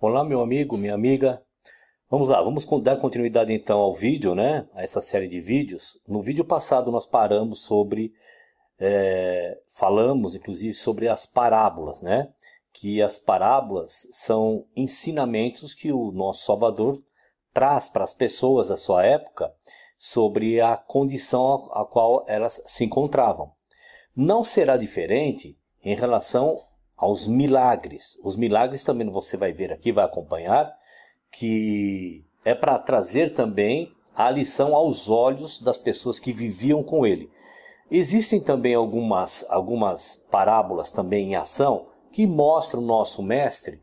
Olá, meu amigo, minha amiga. Vamos lá, vamos dar continuidade então ao vídeo, né? A essa série de vídeos. No vídeo passado nós paramos sobre é, falamos, inclusive, sobre as parábolas, né? Que as parábolas são ensinamentos que o nosso Salvador traz para as pessoas da sua época sobre a condição a qual elas se encontravam. Não será diferente em relação aos milagres. Os milagres também você vai ver aqui, vai acompanhar, que é para trazer também a lição aos olhos das pessoas que viviam com ele. Existem também algumas, algumas parábolas também em ação que mostram o nosso mestre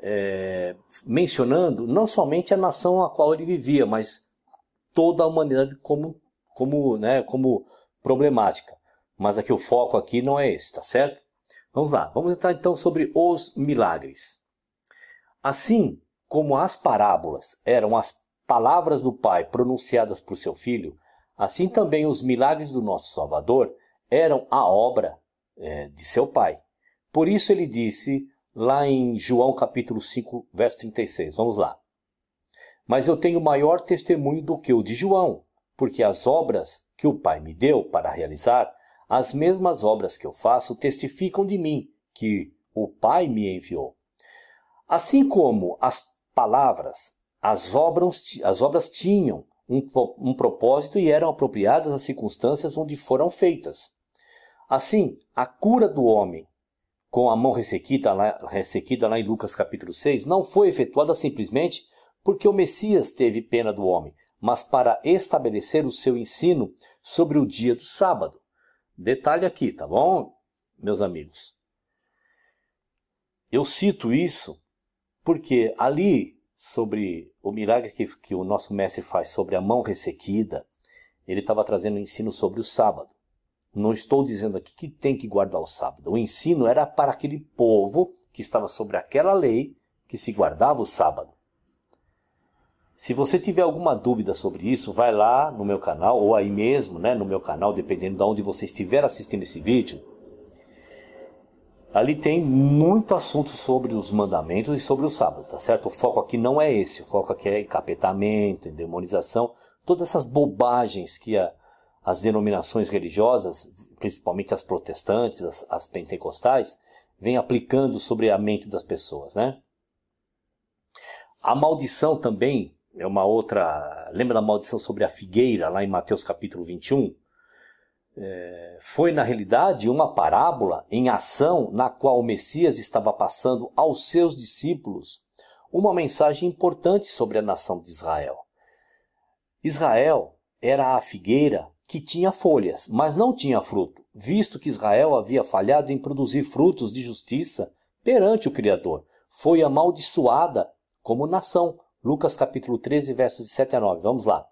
é, mencionando não somente a nação a qual ele vivia, mas toda a humanidade como, como, né, como problemática. Mas aqui o foco aqui não é esse, tá certo? Vamos lá, vamos entrar então sobre os milagres. Assim como as parábolas eram as palavras do pai pronunciadas por seu filho, Assim também os milagres do nosso Salvador eram a obra é, de seu Pai. Por isso ele disse lá em João capítulo 5, verso 36. Vamos lá. Mas eu tenho maior testemunho do que o de João, porque as obras que o Pai me deu para realizar, as mesmas obras que eu faço testificam de mim, que o Pai me enviou. Assim como as palavras, as obras, as obras tinham um, um propósito e eram apropriadas às circunstâncias onde foram feitas. Assim, a cura do homem com a mão ressequida lá, ressequida lá em Lucas capítulo 6 não foi efetuada simplesmente porque o Messias teve pena do homem, mas para estabelecer o seu ensino sobre o dia do sábado. Detalhe aqui, tá bom, meus amigos? Eu cito isso porque ali, sobre o milagre que, que o nosso mestre faz sobre a mão ressequida, ele estava trazendo o um ensino sobre o sábado. Não estou dizendo aqui que tem que guardar o sábado. O ensino era para aquele povo que estava sobre aquela lei que se guardava o sábado. Se você tiver alguma dúvida sobre isso, vai lá no meu canal ou aí mesmo, né, no meu canal, dependendo de onde você estiver assistindo esse vídeo, Ali tem muito assunto sobre os mandamentos e sobre o sábado, tá certo? O foco aqui não é esse, o foco aqui é encapetamento, demonização, todas essas bobagens que a, as denominações religiosas, principalmente as protestantes, as, as pentecostais, vêm aplicando sobre a mente das pessoas, né? A maldição também é uma outra. Lembra da maldição sobre a figueira, lá em Mateus capítulo 21? é, foi na realidade uma parábola em ação na qual o Messias estava passando aos seus discípulos uma mensagem importante sobre a nação de Israel. Israel era a figueira que tinha folhas, mas não tinha fruto, visto que Israel havia falhado em produzir frutos de justiça perante o Criador. Foi amaldiçoada como nação. Lucas capítulo 13, versos de 7 a 9. Vamos lá.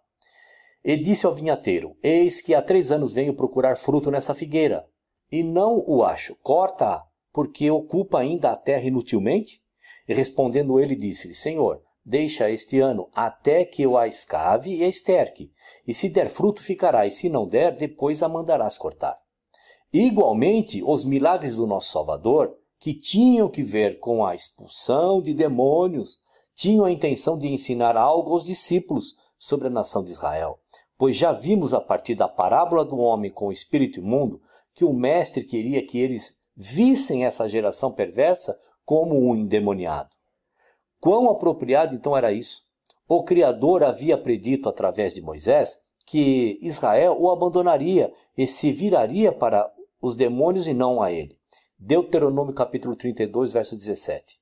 E disse ao vinhateiro: Eis que há três anos venho procurar fruto nessa figueira, e não o acho. Corta-a, porque ocupa ainda a terra inutilmente? E respondendo ele, disse-lhe: Senhor, deixa este ano até que eu a escave e a esterque, e se der fruto ficará, e se não der, depois a mandarás cortar. Igualmente, os milagres do nosso Salvador, que tinham que ver com a expulsão de demônios, tinham a intenção de ensinar algo aos discípulos sobre a nação de Israel pois já vimos a partir da parábola do homem com o espírito imundo que o mestre queria que eles vissem essa geração perversa como um endemoniado. Quão apropriado então era isso? O Criador havia predito através de Moisés que Israel o abandonaria e se viraria para os demônios e não a ele. Deuteronômio capítulo 32, verso 17.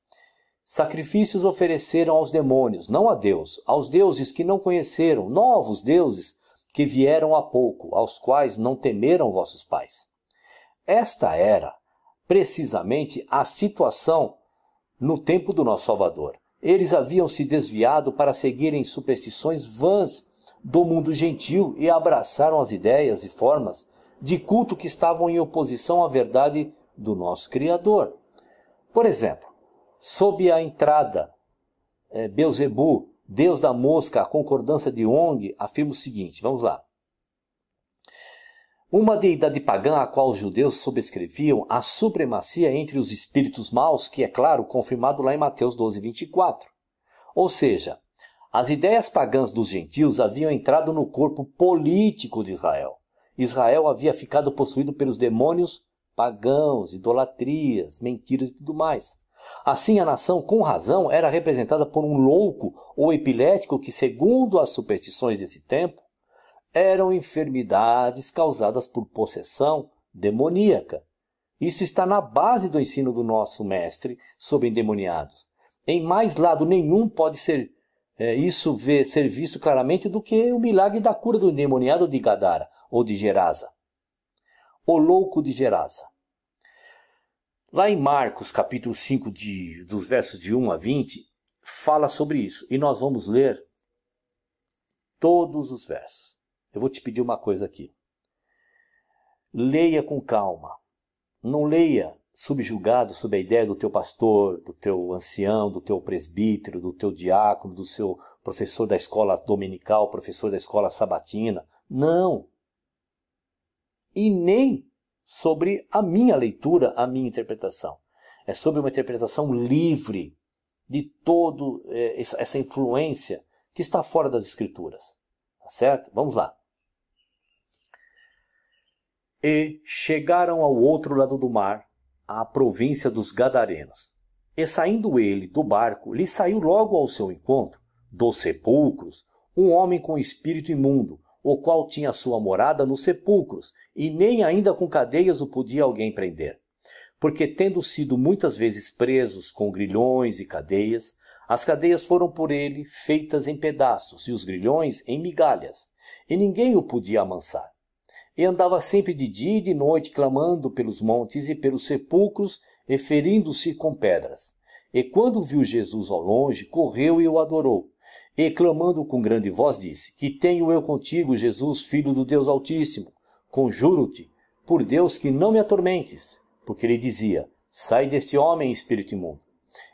Sacrifícios ofereceram aos demônios, não a Deus, aos deuses que não conheceram, novos deuses que vieram há pouco, aos quais não temeram vossos pais. Esta era, precisamente, a situação no tempo do nosso Salvador. Eles haviam se desviado para seguirem superstições vãs do mundo gentil e abraçaram as ideias e formas de culto que estavam em oposição à verdade do nosso Criador. Por exemplo, sob a entrada, é, Beuzebu Deus da Mosca, a concordância de Ong, afirma o seguinte: vamos lá. Uma deidade pagã a qual os judeus subscreviam a supremacia entre os espíritos maus, que é claro, confirmado lá em Mateus 12, 24. Ou seja, as ideias pagãs dos gentios haviam entrado no corpo político de Israel. Israel havia ficado possuído pelos demônios pagãos, idolatrias, mentiras e tudo mais. Assim, a nação, com razão, era representada por um louco ou epilético que, segundo as superstições desse tempo, eram enfermidades causadas por possessão demoníaca. Isso está na base do ensino do nosso mestre sobre endemoniados. Em mais lado nenhum pode ser é, isso ver ser visto claramente do que o milagre da cura do endemoniado de Gadara ou de Gerasa. O louco de Gerasa. Lá em Marcos, capítulo 5, de, dos versos de 1 a 20, fala sobre isso. E nós vamos ler todos os versos. Eu vou te pedir uma coisa aqui. Leia com calma. Não leia subjugado sob a ideia do teu pastor, do teu ancião, do teu presbítero, do teu diácono, do seu professor da escola dominical, professor da escola sabatina. Não. E nem sobre a minha leitura, a minha interpretação. É sobre uma interpretação livre de toda eh, é, essa influência que está fora das escrituras. Tá certo? Vamos lá. E chegaram ao outro lado do mar, à província dos Gadarenos. E saindo ele do barco, lhe saiu logo ao seu encontro, dos sepulcros, um homem com espírito imundo, o qual tinha sua morada nos sepulcros, e nem ainda com cadeias o podia alguém prender. Porque, tendo sido muitas vezes presos com grilhões e cadeias, as cadeias foram por ele feitas em pedaços e os grilhões em migalhas, e ninguém o podia amansar. E andava sempre de dia e de noite clamando pelos montes e pelos sepulcros, e ferindo-se com pedras. E quando viu Jesus ao longe, correu e o adorou e clamando com grande voz disse: Que tenho eu contigo, Jesus, filho do Deus Altíssimo? Conjuro-te, por Deus, que não me atormentes. Porque ele dizia: Sai deste homem, espírito imundo.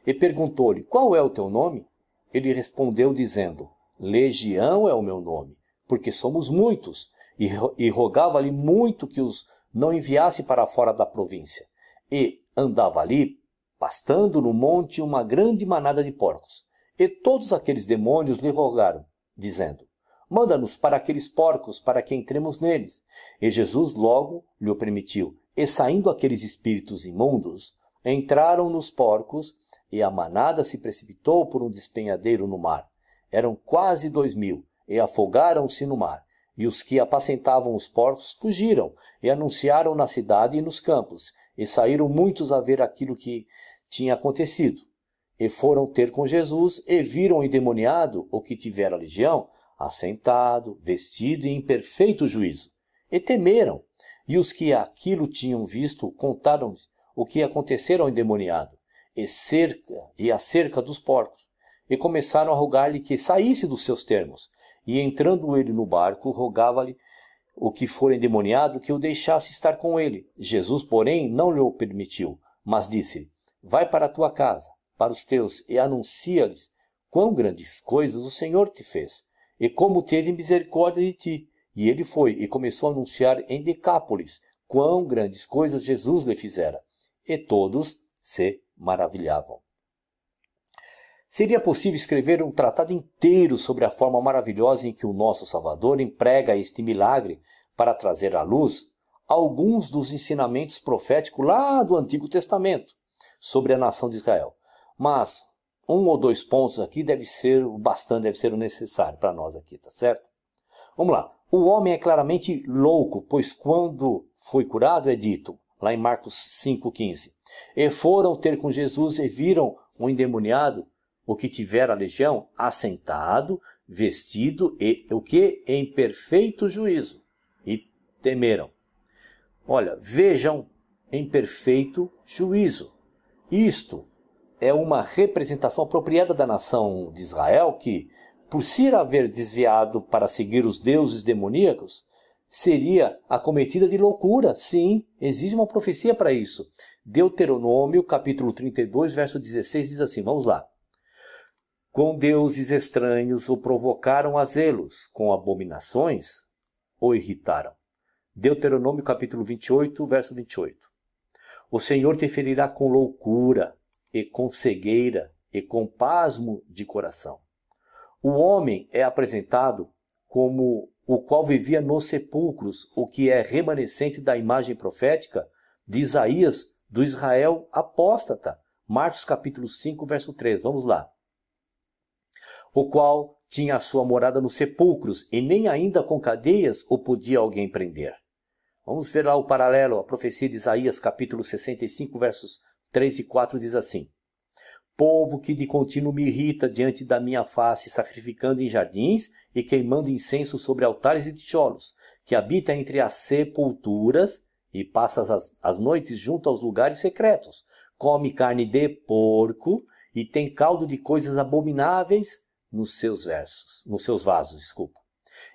E perguntou-lhe: Qual é o teu nome? Ele respondeu, dizendo: Legião é o meu nome, porque somos muitos. E, e rogava-lhe muito que os não enviasse para fora da província. E andava ali, pastando no monte, uma grande manada de porcos e todos aqueles demônios lhe rogaram, dizendo: Manda-nos para aqueles porcos, para que entremos neles. E Jesus logo lhe permitiu. E saindo aqueles espíritos imundos, entraram nos porcos, e a manada se precipitou por um despenhadeiro no mar. Eram quase dois mil, e afogaram-se no mar. E os que apacentavam os porcos fugiram, e anunciaram na cidade e nos campos, e saíram muitos a ver aquilo que tinha acontecido. E foram ter com Jesus e viram o endemoniado, o que tivera legião, assentado, vestido e em perfeito juízo. E temeram. E os que aquilo tinham visto contaram o que acontecera ao endemoniado, e cerca e acerca dos porcos. E começaram a rogar-lhe que saísse dos seus termos. E entrando ele no barco, rogava-lhe o que for endemoniado que o deixasse estar com ele. Jesus, porém, não lhe o permitiu, mas disse: Vai para a tua casa, para os teus e anuncia-lhes quão grandes coisas o Senhor te fez e como teve misericórdia de ti. E ele foi e começou a anunciar em Decápolis quão grandes coisas Jesus lhe fizera. E todos se maravilhavam. Seria possível escrever um tratado inteiro sobre a forma maravilhosa em que o nosso Salvador emprega este milagre para trazer à luz alguns dos ensinamentos proféticos lá do Antigo Testamento sobre a nação de Israel. Mas um ou dois pontos aqui deve ser o bastante, deve ser o necessário para nós aqui, tá certo? Vamos lá. O homem é claramente louco, pois quando foi curado é dito, lá em Marcos 5,15: E foram ter com Jesus e viram o endemoniado, o que tivera a legião, assentado, vestido e o que? Em perfeito juízo. E temeram. Olha, vejam em perfeito juízo. Isto é uma representação apropriada da nação de Israel que, por se haver desviado para seguir os deuses demoníacos, seria acometida de loucura. Sim, existe uma profecia para isso. Deuteronômio, capítulo 32, verso 16 diz assim: Vamos lá. Com deuses estranhos o provocaram a zelos, com abominações o irritaram. Deuteronômio capítulo 28, verso 28. O Senhor te ferirá com loucura, e com cegueira e com pasmo de coração. O homem é apresentado como o qual vivia nos sepulcros, o que é remanescente da imagem profética de Isaías do Israel apóstata. Marcos capítulo 5, verso 3. Vamos lá. O qual tinha a sua morada nos sepulcros e nem ainda com cadeias o podia alguém prender. Vamos ver lá o paralelo, a profecia de Isaías capítulo 65, versos 3 e 4 diz assim: Povo que de contínuo me irrita diante da minha face, sacrificando em jardins e queimando incenso sobre altares e tijolos, que habita entre as sepulturas e passa as, as noites junto aos lugares secretos, come carne de porco e tem caldo de coisas abomináveis nos seus versos, nos seus vasos, desculpa.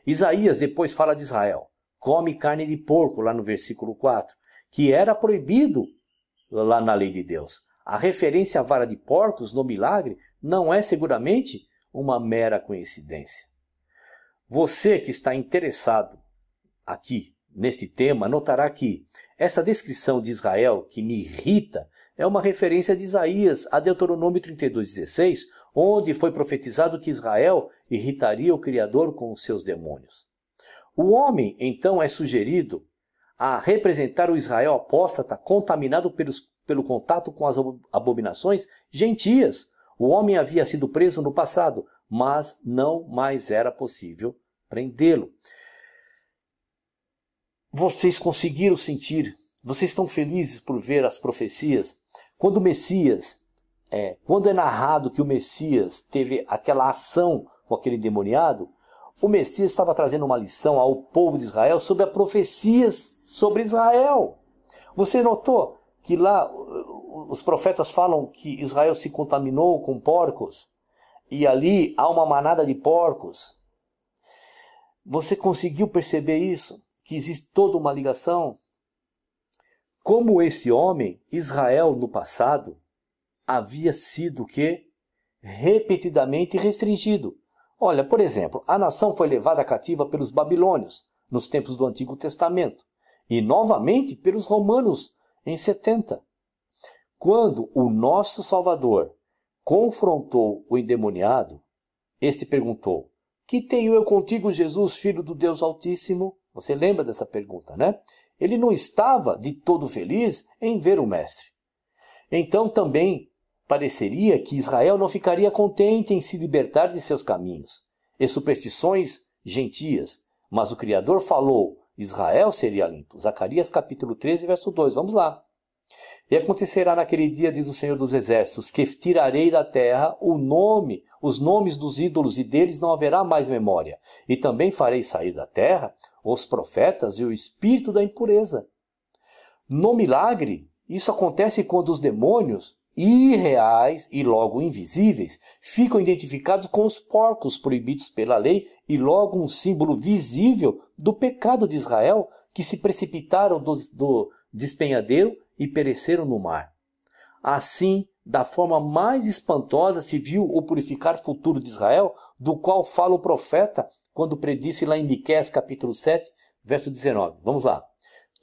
Isaías depois fala de Israel, come carne de porco lá no versículo 4, que era proibido lá na lei de Deus. A referência à vara de porcos no milagre não é seguramente uma mera coincidência. Você que está interessado aqui neste tema notará que essa descrição de Israel que me irrita é uma referência de Isaías a Deuteronômio 32:16, onde foi profetizado que Israel irritaria o Criador com os seus demônios. O homem então é sugerido a representar o Israel apóstata, tá contaminado pelos, pelo contato com as abominações gentias. O homem havia sido preso no passado, mas não mais era possível prendê-lo. Vocês conseguiram sentir, vocês estão felizes por ver as profecias. Quando o Messias, é, quando é narrado que o Messias teve aquela ação com aquele endemoniado, o Messias estava trazendo uma lição ao povo de Israel sobre as profecias sobre Israel. Você notou que lá os profetas falam que Israel se contaminou com porcos e ali há uma manada de porcos. Você conseguiu perceber isso? Que existe toda uma ligação? Como esse homem, Israel no passado havia sido que repetidamente restringido. Olha, por exemplo, a nação foi levada cativa pelos babilônios nos tempos do Antigo Testamento e novamente pelos romanos em 70. Quando o nosso Salvador confrontou o endemoniado, este perguntou: Que tenho eu contigo, Jesus, filho do Deus Altíssimo? Você lembra dessa pergunta, né? Ele não estava de todo feliz em ver o Mestre. Então também Pareceria que Israel não ficaria contente em se libertar de seus caminhos e superstições gentias, mas o Criador falou: Israel seria limpo. Zacarias capítulo 13, verso 2. Vamos lá. E acontecerá naquele dia, diz o Senhor dos Exércitos, que tirarei da terra o nome, os nomes dos ídolos, e deles não haverá mais memória. E também farei sair da terra os profetas e o espírito da impureza. No milagre, isso acontece quando os demônios irreais e logo invisíveis ficam identificados com os porcos proibidos pela lei e logo um símbolo visível do pecado de Israel que se precipitaram do, do despenhadeiro e pereceram no mar. Assim, da forma mais espantosa se viu o purificar futuro de Israel, do qual fala o profeta quando predisse lá em Miqueias capítulo 7, verso 19. Vamos lá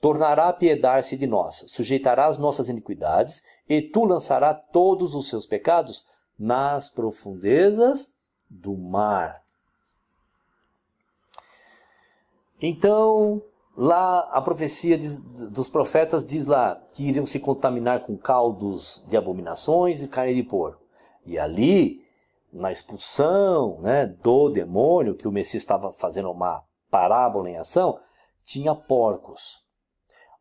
tornará a piedar-se de nós, sujeitará as nossas iniquidades, e tu lançará todos os seus pecados nas profundezas do mar. Então, lá a profecia de, dos profetas diz lá que iriam se contaminar com caldos de abominações e carne de porco. E ali, na expulsão né, do demônio, que o Messias estava fazendo uma parábola em ação, tinha porcos.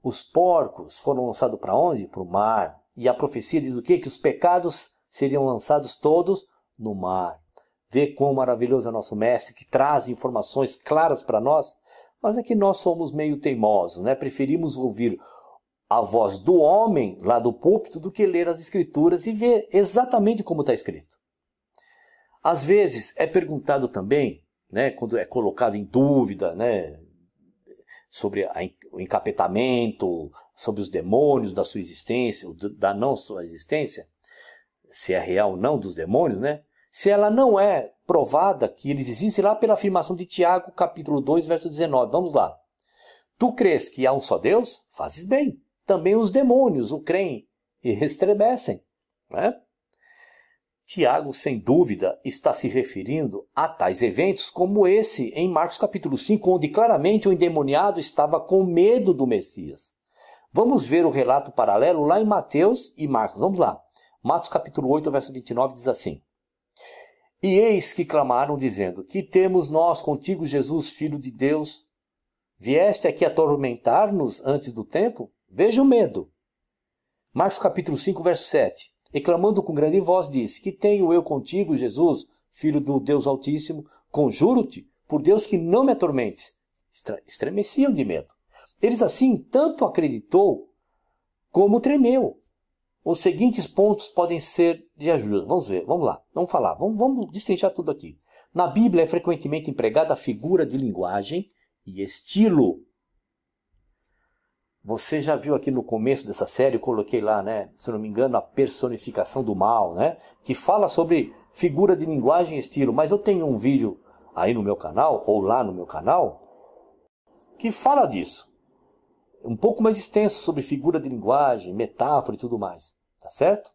Os porcos foram lançados para onde? Para o mar. E a profecia diz o quê? Que os pecados seriam lançados todos no mar. Vê quão maravilhoso é nosso mestre, que traz informações claras para nós, mas é que nós somos meio teimosos, né? Preferimos ouvir a voz do homem lá do púlpito do que ler as escrituras e ver exatamente como está escrito. Às vezes é perguntado também, né, quando é colocado em dúvida, né, sobre a, o encapetamento, sobre os demônios da sua existência, da não sua existência, se é real ou não dos demônios, né? Se ela não é provada que eles existem lá pela afirmação de Tiago, capítulo 2, verso 19. Vamos lá. Tu crês que há um só Deus? Fazes bem. Também os demônios o creem e estremecem. Né? Tiago, sem dúvida, está se referindo a tais eventos como esse em Marcos capítulo 5, onde claramente o endemoniado estava com medo do Messias. Vamos ver o relato paralelo lá em Mateus e Marcos. Vamos lá. Marcos capítulo 8, verso 29 diz assim: E eis que clamaram dizendo: Que temos nós contigo, Jesus, filho de Deus? Vieste aqui atormentar-nos antes do tempo? Veja o medo. Marcos capítulo 5, verso 7. E clamando com grande voz, disse: Que tenho eu contigo, Jesus, filho do Deus Altíssimo? Conjuro-te, por Deus, que não me atormentes. Estremeciam de medo. Eles assim tanto acreditou como tremeu. Os seguintes pontos podem ser de ajuda. Vamos ver, vamos lá, vamos falar, vamos, vamos destrinchar tudo aqui. Na Bíblia é frequentemente empregada a figura de linguagem e estilo você já viu aqui no começo dessa série, eu coloquei lá, né, se não me engano, a personificação do mal, né, que fala sobre figura de linguagem e estilo, mas eu tenho um vídeo aí no meu canal ou lá no meu canal que fala disso. Um pouco mais extenso sobre figura de linguagem, metáfora e tudo mais, tá certo?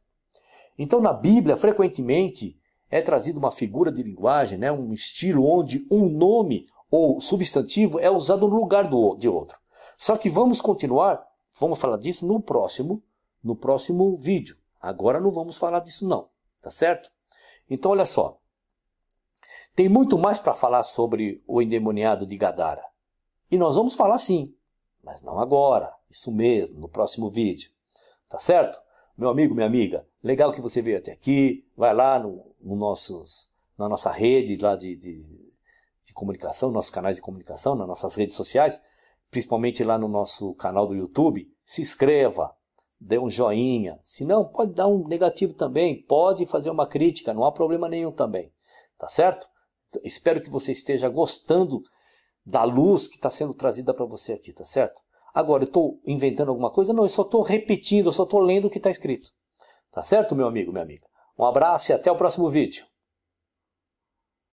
Então na Bíblia, frequentemente é trazida uma figura de linguagem, né, um estilo onde um nome ou substantivo é usado no lugar do, de outro. Só que vamos continuar, vamos falar disso no próximo, no próximo vídeo. Agora não vamos falar disso não, tá certo? Então olha só. Tem muito mais para falar sobre o endemoniado de Gadara. E nós vamos falar sim, mas não agora, isso mesmo, no próximo vídeo. Tá certo? Meu amigo, minha amiga, legal que você veio até aqui. Vai lá no, no nossos, na nossa rede lá de, de, de comunicação, nossos canais de comunicação, nas nossas redes sociais principalmente lá no nosso canal do YouTube, se inscreva, dê um joinha. Se não, pode dar um negativo também, pode fazer uma crítica, não há problema nenhum também. Tá certo? Espero que você esteja gostando da luz que está sendo trazida para você aqui, tá certo? Agora, eu estou inventando alguma coisa? Não, eu só estou repetindo, eu só estou lendo o que está escrito. Tá certo, meu amigo, minha amiga? Um abraço e até o próximo vídeo.